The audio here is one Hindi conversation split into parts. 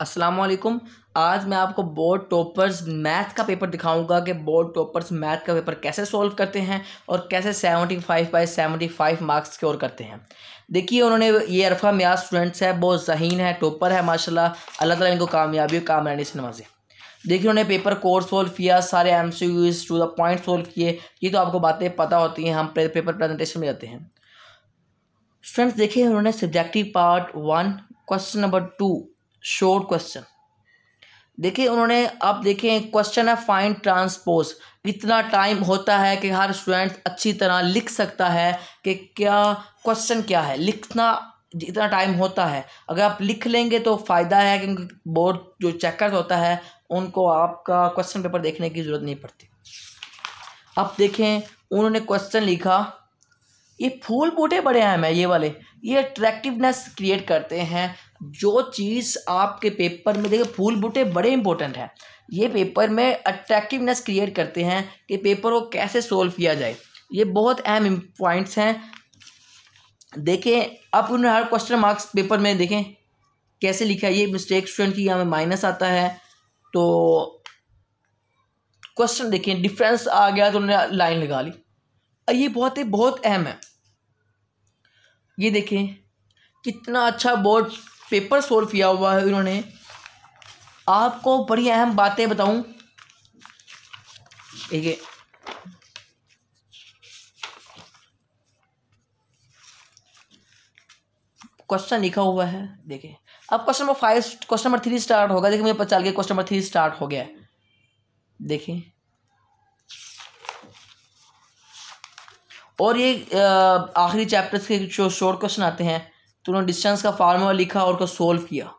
अस्सलाम वालेकुम आज मैं आपको बोर्ड टॉपर्स मैथ का पेपर दिखाऊंगा कि बोर्ड टॉपर्स मैथ का पेपर कैसे सॉल्व करते हैं और कैसे seventy five by seventy five marks score करते हैं देखिए उन्होंने ये अरफा म्याज स्टूडेंट्स है बहुत जहीन है टॉपर है माशाल्लाह अल्लाह ताला इनको कामयाबी और कामरानी से नवाजे देखिए उन्होंने पेपर कोर्स सोल्व किया सारे M C use to the point solve किए ये तो आपको बातें पता होती हैं हम पेपर प्रेजेंटेशन में जाते हैं स्टूडेंट्स देखिए उन्होंने subjective part one question number two short question देखिए उन्होंने अब देखें क्वेश्चन है फाइन ट्रांसपोज कितना टाइम होता है कि हर स्टूडेंट अच्छी तरह लिख सकता है कि क्या क्वेश्चन क्या है लिखना इतना टाइम होता है अगर आप लिख लेंगे तो फ़ायदा है क्योंकि बोर्ड जो चेकर होता है उनको आपका क्वेश्चन पेपर देखने की ज़रूरत नहीं पड़ती अब देखें उन्होंने क्वेश्चन लिखा ये फूल बूटे बड़े हैं मैं ये वाले ये अट्रैक्टिवनेस क्रिएट करते हैं जो चीज़ आपके पेपर में देखिए फूल बूटे बड़े इंपॉर्टेंट हैं ये पेपर में अट्रैक्टिवनेस क्रिएट करते हैं कि पेपर को कैसे सोल्व किया जाए ये बहुत अहम पॉइंट्स हैं देखें आप उन्हें हर क्वेश्चन मार्क्स पेपर में देखें कैसे लिखा है ये मिस्टेक स्टूडेंट की यहाँ माइनस आता है तो क्वेश्चन देखें डिफरेंस आ गया तो उन्होंने लाइन लगा ली ये बहुत ही बहुत अहम है ये देखें कितना अच्छा बोर्ड पेपर सोल्व किया हुआ है उन्होंने आपको बड़ी अहम बातें बताऊं ठीक है क्वेश्चन लिखा हुआ है देखें अब question number five question number three start होगा देखिए मुझे पता चल गया क्वेश्चन नंबर थ्री स्टार्ट हो गया देखें और ये आखिरी चैप्टर्स के जो शॉर्ट क्वेश्चन आते हैं तो उन्होंने डिस्टेंस का फार्मूला लिखा और उसको सोल्व किया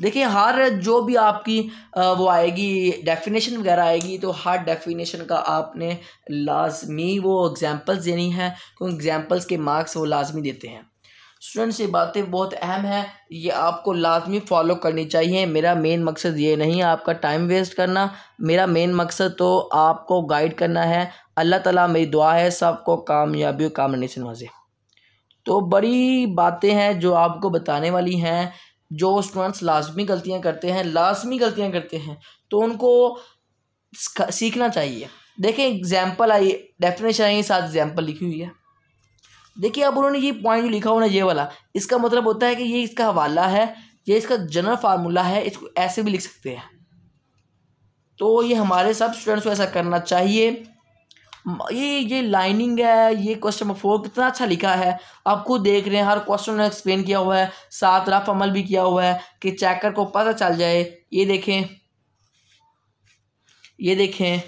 देखिए हर जो भी आपकी वो आएगी डेफिनेशन वगैरह आएगी तो हर डेफिनेशन का आपने लाजमी वो एग्जांपल्स देनी है क्योंकि एग्ज़ाम्पल्स के मार्क्स वो लाजमी देते हैं स्टूडेंट्स ये बातें बहुत अहम हैं ये आपको लाजमी फॉलो करनी चाहिए मेरा मेन मकसद ये नहीं है आपका टाइम वेस्ट करना मेरा मेन मकसद तो आपको गाइड करना है अल्लाह ताला मेरी दुआ है सबको कामयाबी और कामयाबी से नवाजे तो बड़ी बातें हैं जो आपको बताने वाली हैं जो स्टूडेंट्स लाजमी गलतियाँ करते हैं लाजमी गलतियाँ करते हैं तो उनको सीखना चाहिए देखें एग्जाम्पल आई डेफिनेशन आई साथ एग्जाम्पल लिखी हुई है देखिए अब उन्होंने ये पॉइंट जो लिखा उन्होंने ये वाला इसका मतलब होता है कि ये इसका हवाला है ये इसका जनरल फार्मूला है इसको ऐसे भी लिख सकते हैं तो ये हमारे सब स्टूडेंट्स को ऐसा करना चाहिए ये ये लाइनिंग है ये क्वेश्चन फोर कितना अच्छा लिखा है आप खुद देख रहे हैं हर क्वेश्चन ने एक्सप्लेन किया हुआ है सात रफ अमल भी किया हुआ है कि चैकर को पता चल जाए ये देखें ये देखें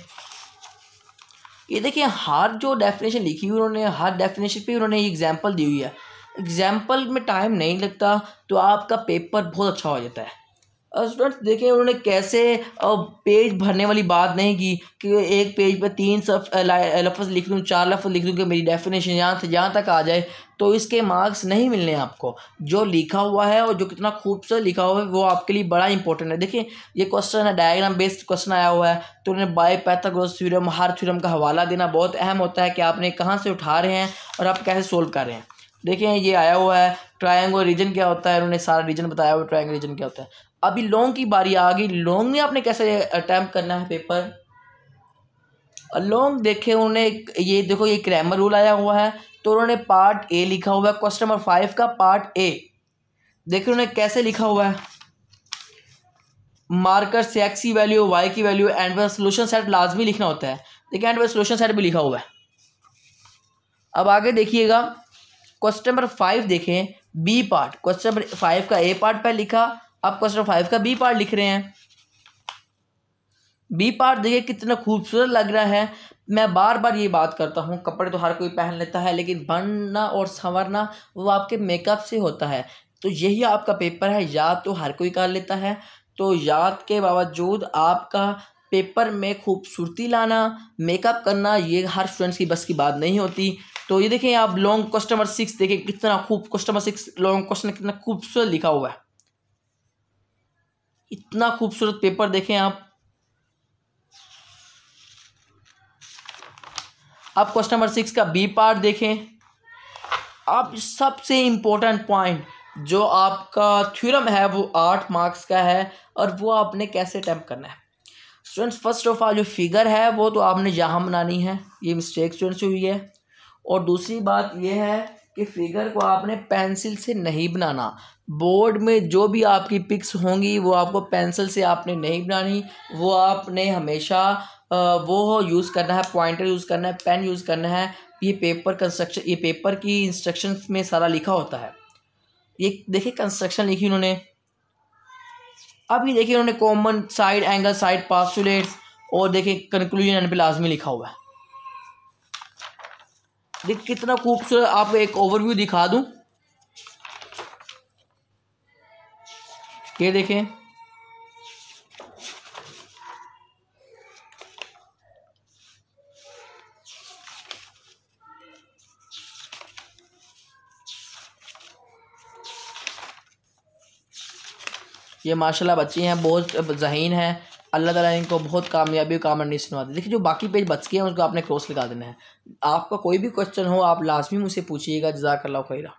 ये देखिए हर जो डेफिनेशन लिखी हुई उन्होंने हर डेफिनेशन पे उन्होंने एग्जाम्पल दी हुई है एग्जाम्पल में टाइम नहीं लगता तो आपका पेपर बहुत अच्छा हो जाता है स्टूडेंट्स देखें उन्होंने कैसे पेज भरने वाली बात नहीं की कि एक पेज पर तीन सफ लफ्ज़ लिख दूँ चार लफ्ज़ लिख दूँ कि मेरी डेफिनेशन यहाँ से यहाँ तक आ जाए तो इसके मार्क्स नहीं मिलने आपको जो लिखा हुआ है और जो कितना खूबसूरत लिखा हुआ है वो आपके लिए बड़ा इंपॉर्टेंट है देखिए ये क्वेश्चन है डायग्राम बेस्ड क्वेश्चन आया हुआ है तो उन्हें बाय पैथागोरस थ्योरम हर थ्योरम का हवाला देना बहुत अहम होता है कि आपने कहाँ से उठा रहे हैं और आप कैसे सोल्व कर रहे हैं देखें ये आया हुआ है ट्रायंगल रीजन क्या होता है उन्होंने सारा रीजन बताया हुआ ट्रायंगल रीजन क्या होता है अभी लॉन्ग की बारी आ गई लॉन्ग में आपने कैसे अटैम्प्ट करना है पेपर लॉन्ग देखे उन्होंने ये देखो ये क्रैमर रूल आया हुआ है तो उन्होंने पार्ट ए लिखा हुआ है क्वेश्चन नंबर फाइव का पार्ट ए देखिए उन्होंने कैसे लिखा हुआ है मार्कर से एक्स की वैल्यू वाई की वैल्यू एंड वे सोल्यूशन सेट लाजमी लिखना होता है देखिए एंड वे सोल्यूशन सेट भी लिखा हुआ है अब आगे देखिएगा क्वेश्चन नंबर फाइव देखें B part question number five का ए पार्ट पहले लिखा आप क्वेश्चन फाइव का बी पार्ट लिख रहे हैं बी पार्ट देखिए कितना खूबसूरत लग रहा है मैं बार बार ये बात करता हूँ कपड़े तो हर कोई पहन लेता है लेकिन बनना और संवरना वो आपके मेकअप से होता है तो यही आपका पेपर है याद तो हर कोई कर लेता है तो याद के बावजूद आपका पेपर में खूबसूरती लाना मेकअप करना ये हर स्टूडेंट्स की बस की बात नहीं होती तो ये देखें आप लॉन्ग कस्टमर सिक्स देखें कितना खूब कस्टमर सिक्स लॉन्ग क्वेश्चन कितना खूबसूरत लिखा हुआ है इतना खूबसूरत पेपर देखें आप आप क्वेश्चन नंबर सिक्स का बी पार्ट देखें आप सबसे इम्पोर्टेंट पॉइंट जो आपका थ्योरम है वो आठ मार्क्स का है और वो आपने कैसे अटैम्प करना है स्टूडेंट्स फर्स्ट ऑफ ऑल जो फिगर है वो तो आपने यहाँ बनानी है ये मिस्टेक स्टूडेंट्स हुई है और दूसरी बात ये है कि फिगर को आपने पेंसिल से नहीं बनाना बोर्ड में जो भी आपकी पिक्स होंगी वो आपको पेंसिल से आपने नहीं बनानी वो आपने हमेशा वो यूज़ करना है पॉइंटर यूज़ करना है पेन यूज़ करना है ये पेपर कंस्ट्रक्शन ये पेपर की इंस्ट्रक्शन में सारा लिखा होता है ये देखिए कंस्ट्रक्शन लिखी उन्होंने अब ये देखिए उन्होंने common side angle side postulates और देखिए कंक्लूजन एंड पे लाजमी लिखा हुआ है देख कितना खूबसूरत आप एक ओवरव्यू दिखा दूं ये देखें ये माशाल्लाह बच्चे हैं बहुत जहीन हैं अल्लाह ताला इनको बहुत कामयाबी और कामयाबी सुनवाते देखिए जो बाकी पेज बच गए हैं उसको आपने क्रॉस लगा देना है आपका कोई भी क्वेश्चन हो आप लाजमी मुझसे पूछिएगा जजाकल्ला खैरा